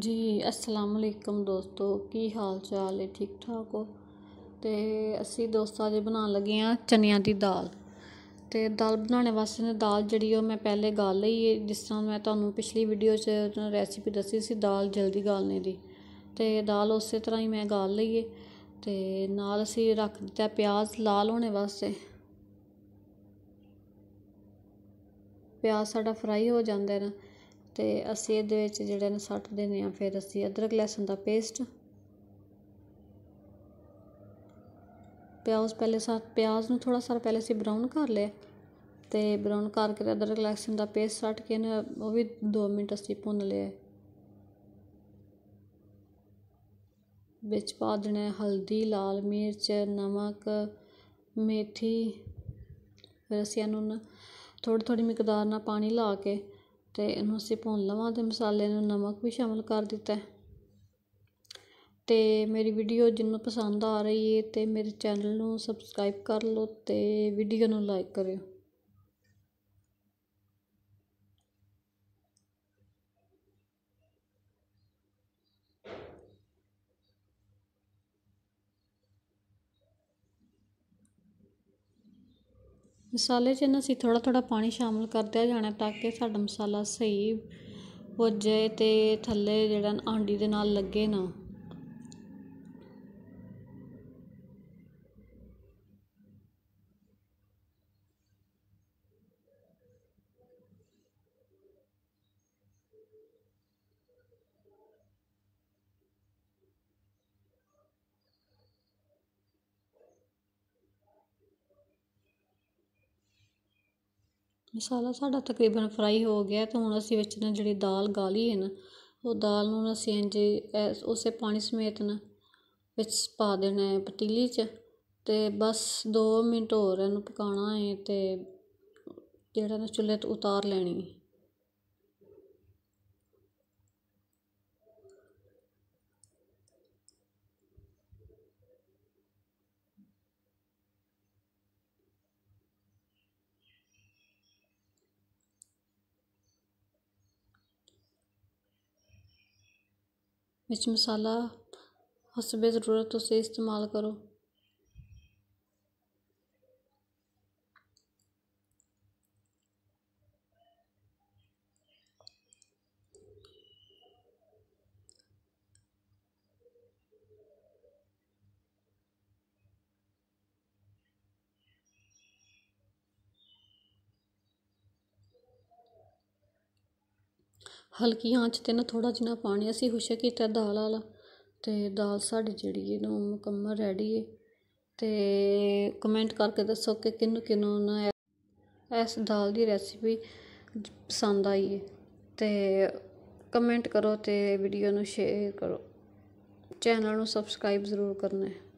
ਜੀ ਅਸਲਾਮ ਅਲੈਕਮ ਦੋਸਤੋ ਕੀ ਹਾਲ ਚਾਲ ਹੈ ਠੀਕ ਠਾਕ ਹੋ ਤੇ ਅਸੀਂ ਦੋਸਤਾਂ ਦੇ ਬਣਾ ਲੱਗੇ ਆ ਚਨਿਆਂ ਦੀ ਦਾਲ ਤੇ ਦਾਲ ਬਣਾਉਣ ਵਾਸਤੇ ਨੇ ਦਾਲ ਜਿਹੜੀ ਉਹ ਮੈਂ ਪਹਿਲੇ ਗਾਲ ਲਈ ਹੈ ਜਿਸ ਤਰ੍ਹਾਂ ਮੈਂ ਤੁਹਾਨੂੰ ਪਿਛਲੀ ਵੀਡੀਓ 'ਚ ਰੈਸਿਪੀ ਦੱਸੀ ਸੀ ਦਾਲ ਜਲਦੀ ਗਾਲਨੇ ਦੀ ਤੇ ਦਾਲ ਉਸੇ ਤਰ੍ਹਾਂ ਹੀ ਮੈਂ ਗਾਲ ਲਈ ਹੈ ਤੇ ਨਾਲ ਅਸੀਂ ਰੱਖ ਦਿੱਤਾ ਪਿਆਜ਼ ਲਾਲ ਹੋਣੇ ਵਾਸਤੇ ਪਿਆਜ਼ ਸਾਡਾ ਫਰਾਈ ਹੋ ਜਾਂਦਾ ਹੈ ਨਾ ਤੇ ਅਸੀਂ ਇਹਦੇ ਵਿੱਚ ਜਿਹੜੇ ਨੇ ਸੱਟ ਦਿੰਦੇ ਹਾਂ ਫਿਰ ਅਸੀਂ ਅਦਰਕ ਲਹਿਸਨ ਦਾ ਪੇਸਟ ਪਿਆਜ਼ ਪਹਿਲੇ ਸਾਥ ਪਿਆਜ਼ ਨੂੰ ਥੋੜਾ ਸਾਰਾ ਪਹਿਲੇ ਅਸੀਂ ਬਰਾਊਨ ਕਰ ਲਿਆ ਤੇ ਬਰਾਊਨ ਕਰਕੇ ਅਦਰਕ ਲਹਿਸਨ ਦਾ ਪੇਸਟ ਸੱਟ ਕੇ ਨਾ ਉਹ ਵੀ 2 ਮਿੰਟ ਅਸੀਂ ਭੁੰਨ ਲਿਆ ਵਿੱਚ ਪਾ ਦੇਣਾ ਹਲਦੀ ਲਾਲ ਮਿਰਚ ਨਮਕ ਮੇਥੀ ਫਿਰ ਅਸੀਂ ਇਹਨੂੰ ਥੋੜੀ ਥੋੜੀ ਮਿਕਦਾਰ ਨਾਲ ਪਾਣੀ ਲਾ ਕੇ ਤੇ ਇਹਨੂੰ ਅਸੀਂ ਭੁੰਨ ਤੇ ਮਸਾਲੇ ਨੂੰ ਨਮਕ ਵੀ ਸ਼ਾਮਿਲ ਕਰ ਦਿੱਤਾ ਹੈ ਤੇ ਮੇਰੀ ਵੀਡੀਓ ਜਿੰਨੂੰ ਪਸੰਦ ਆ ਰਹੀ ਹੈ ਤੇ ਮੇਰੇ ਚੈਨਲ ਨੂੰ ਸਬਸਕ੍ਰਾਈਬ ਕਰ ਲਓ ਤੇ ਵੀਡੀਓ ਨੂੰ ਲਾਈਕ ਕਰਿਓ ਮਸਾਲੇ 'ਚ ਨਾ ਅਸੀਂ ਥੋੜਾ ਥੋੜਾ ਪਾਣੀ ਸ਼ਾਮਿਲ ਕਰਦੇ ਜਾਣਾ ਤਾਂ ਕਿ ਸਾਡਾ ਮਸਾਲਾ ਸਹੀ ਹੋ ਜਾਏ ਤੇ ਥੱਲੇ ਜਿਹੜਾ ਆਂਡੀ ਦੇ ਨਾਲ ਲੱਗੇ ਨਾ ਮਸਾਲਾ ਸਾਡਾ ਤਕਰੀਬਨ ਫਰਾਈ ਹੋ ਗਿਆ ਤੇ ਹੁਣ ਅਸੀਂ ਵਿੱਚ ਨਾ ਜਿਹੜੀ ਦਾਲ ਗਾਲੀ ਹੈ ਨਾ ਉਹ ਦਾਲ ਨੂੰ ਨਾ ਅਸੀਂ ਇੰਜ ਉਸੇ ਪਾਣੀ ਸਮੇਤ ਨਾ ਵਿੱਚ ਪਾ ਦੇਣਾ ਹੈ ਪਤੀਲੀ 'ਚ ਤੇ ਬਸ 2 ਮਿੰਟ ਹੋਰ ਇਹਨੂੰ ਪਕਾਉਣਾ ਹੈ ਤੇ ਜਿਹੜਾ ਨਾ ਚੁੱਲ੍ਹੇ ਤੋਂ ਉਤਾਰ ਲੈਣੀ ਵਿੱਚ ਮਸਾਲਾ ਹਸਬੇ ਜ਼ਰੂਰਤ ਉਸੇ ਇਸਤੇਮਾਲ ਕਰੋ ਹਲਕੀ ਆਂਚ 'ਤੇ ਨਾ ਥੋੜਾ ਜਿਨਾ ਪਾਣੀ ਅਸੀਂ ਹੁਸ਼ਕ ਕੀਤਾ ਦਾਲ ਵਾਲਾ ਤੇ ਦਾਲ ਸਾਡੀ ਜਿਹੜੀ ਨੂੰ ਮੁਕੰਮਲ ਰੈਡੀ ਹੈ ਤੇ ਕਮੈਂਟ ਕਰਕੇ ਦੱਸੋ ਕਿ ਕਿੰਨੂ ਕਿੰਨੂ ਨਾ ਇਸ ਦਾਲ ਦੀ ਰੈਸਿਪੀ ਪਸੰਦ ਆਈ ਹੈ ਤੇ ਕਮੈਂਟ ਕਰੋ ਤੇ ਵੀਡੀਓ ਨੂੰ ਸ਼ੇਅਰ ਕਰੋ ਚੈਨਲ ਨੂੰ ਸਬਸਕ੍ਰਾਈਬ ਜ਼ਰੂਰ ਕਰਨਾ ਹੈ